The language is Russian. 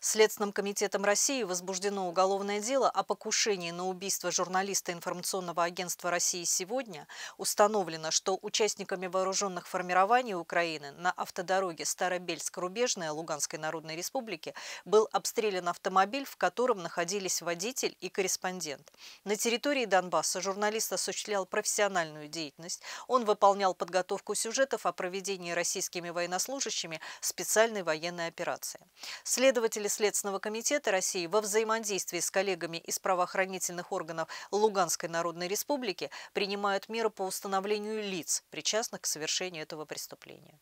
Следственным комитетом России возбуждено уголовное дело о покушении на убийство журналиста информационного агентства России «Сегодня». Установлено, что участниками вооруженных формирований Украины на автодороге Старобельск-Рубежная Луганской Народной Республики был обстрелян автомобиль, в котором находились водитель и корреспондент. На территории Донбасса журналист осуществлял профессиональную деятельность. Он выполнял подготовку сюжетов о проведении российскими военнослужащими специальной военной операции. Следователи Руководители Следственного комитета России во взаимодействии с коллегами из правоохранительных органов Луганской Народной Республики принимают меры по установлению лиц, причастных к совершению этого преступления.